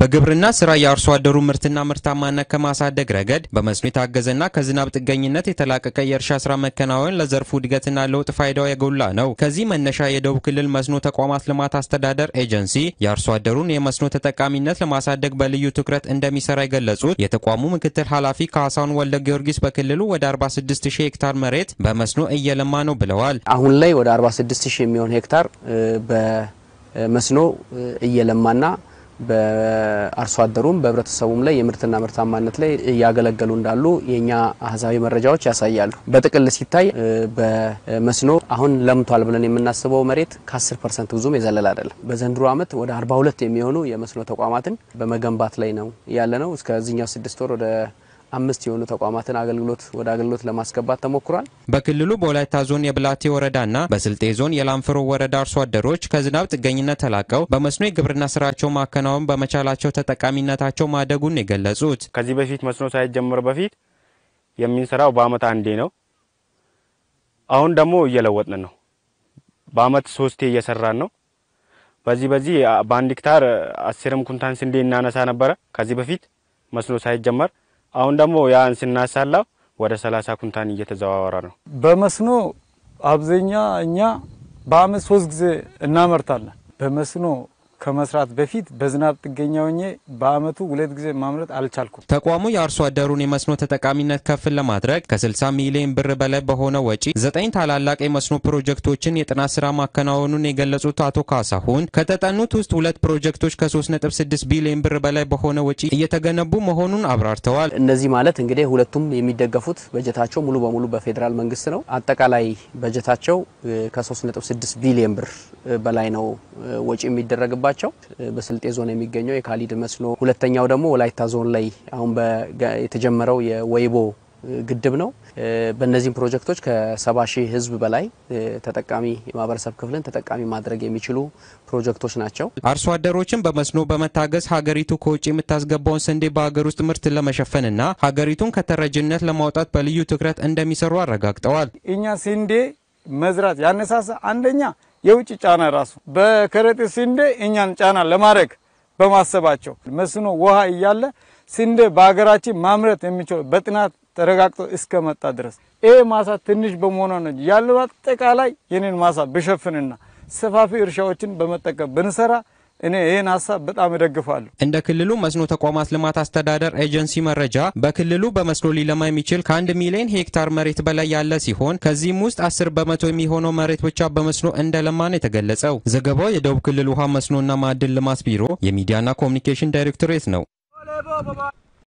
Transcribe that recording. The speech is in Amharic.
በግብርና ስራ የአርሶ አደሩ ምርትና ምርታማነት ከማሳደግ ረገድ በመስኖ የታገዘና ከዝናብ ጥገኝነት የተላቀቀ የእርሻ ስራ መከናወን ለዘርፉ እድገትና ለውጥ ፋይዳው የጎላ ነው። ከዚህ መነሻ የደቡብ ክልል መስኖ ተቋማት ልማት አስተዳደር ኤጀንሲ የአርሶ አደሩን የመስኖ ተጠቃሚነት ለማሳደግ በልዩ ትኩረት እንደሚሰራ የገለጹት የተቋሙ ምክትል ኃላፊ ካሳሁን ወልደ ጊዮርጊስ በክልሉ ወደ 46 ሺህ ሄክታር መሬት በመስኖ እየለማ ነው ብለዋል። አሁን ላይ ወደ 46 ሺህ የሚሆን ሄክታር በመስኖ እየለማና በአርሶ አደሩም በህብረተሰቡም ላይ የምርትና ምርታማነት ላይ እያገለገሉ እንዳሉ የእኛ አህዛዊ መረጃዎች ያሳያሉ። በጥቅል ሲታይ በመስኖ አሁን ለምቷል ብለን የምናስበው መሬት ከ10 ፐርሰንት ብዙም የዘለል አይደለም። በዘንድሮ ዓመት ወደ 42 የሚሆኑ የመስኖ ተቋማትን በመገንባት ላይ ነው ያለ ነው። እስከዚህኛው ስድስት ወር ወደ አምስት የሆኑ ተቋማትን አገልግሎት ወደ አገልግሎት ለማስገባት ተሞክሯል። በክልሉ በወላይታ ዞን የብላቴ ወረዳና በስልጤ ዞን የላንፍሮ ወረዳ አርሶ አደሮች ከዝናብ ጥገኝነት ተላቀው በመስኖ የግብርና ስራቸው ማከናወን በመቻላቸው ተጠቃሚነታቸው ማደጉን የገለጹት ከዚህ በፊት መስኖ ሳይጀምር በፊት የምንሰራው በአመት አንዴ ነው። አሁን ደግሞ እየለወጥን ነው። በአመት ሶስቴ እየሰራን ነው። በዚህ በዚህ በአንድ ሄክታር አስርም ኩንታን ስንዴ እናነሳ ነበረ ከዚህ በፊት መስኖ ሳይጀመር አሁን ደግሞ ያን ስናሳላው ወደ 30 ኩንታን እየተዘዋወረ ነው። በመስኖ አብዛኛ እኛ በአመት ሶስት ጊዜ እናመርታለን። በመስኖ ከመስራት በፊት በዝናብ ጥገኛ ሆኜ በአመቱ ሁለት ጊዜ ማምረት አልቻልኩም። ተቋሙ የአርሶ አደሩን የመስኖ ተጠቃሚነት ከፍ ለማድረግ ከ60 ሚሊዮን ብር በላይ በሆነ ወጪ ዘጠኝ ታላላቅ የመስኖ ፕሮጀክቶችን የጥናት ስራ ማከናወኑን የገለጹት አቶ ካሳሁን ከተጠኑት ውስጥ ሁለት ፕሮጀክቶች ከ3.6 ቢሊዮን ብር በላይ በሆነ ወጪ እየተገነቡ መሆኑን አብራርተዋል። እነዚህ ማለት እንግዲህ ሁለቱም የሚደገፉት በጀታቸው ሙሉ በሙሉ በፌዴራል መንግስት ነው። አጠቃላይ በጀታቸው ከ3.6 ቢሊዮን ብር በላይ ነው ወጪ የሚደረግበት ያለባቸው በስልጤ ዞን የሚገኘው የካሊድ መስኖ፣ ሁለተኛው ደግሞ ወላይታ ዞን ላይ አሁን የተጀመረው የወይቦ ግድብ ነው። በእነዚህም ፕሮጀክቶች ከሰባ ሺህ ህዝብ በላይ ተጠቃሚ የማህበረሰብ ክፍልን ተጠቃሚ ማድረግ የሚችሉ ፕሮጀክቶች ናቸው። አርሶ አደሮችን በመስኖ በመታገዝ ሀገሪቱ ከውጭ የምታስገባውን ስንዴ በሀገር ውስጥ ምርት ለመሸፈንና ሀገሪቱን ከተረጅነት ለማውጣት በልዩ ትኩረት እንደሚሰሩ አረጋግጠዋል። እኛ ስንዴ መዝራት ያነሳሳ አንደኛ የውጭ ጫና ራሱ በከረጢት ስንዴ እኛን ጫና ለማድረግ በማሰባቸው መስኖ ውሃ እያለ ስንዴ በሀገራችን ማምረት የሚችለው በጥናት ተረጋግጦ እስከመጣ ድረስ ይህ ማሳ ትንሽ በመሆኗ ነው ያለው። አጠቃላይ የኔን ማሳ ብሸፍንና ሰፋፊ እርሻዎችን በመጠቀም ብንሰራ እኔ ይህን ሀሳብ በጣም እደግፋለሁ። እንደ ክልሉ መስኖ ተቋማት ልማት አስተዳደር ኤጀንሲ መረጃ በክልሉ በመስኖ ሊለማ የሚችል ከአንድ ሚሊዮን ሄክታር መሬት በላይ ያለ ሲሆን ከዚህም ውስጥ አስር በመቶ የሚሆነው መሬት ብቻ በመስኖ እንደለማ ነው የተገለጸው። ዘገባው የደቡብ ክልል ውሃ መስኖና ማዕድን ልማት ቢሮ የሚዲያና ኮሚኒኬሽን ዳይሬክቶሬት ነው።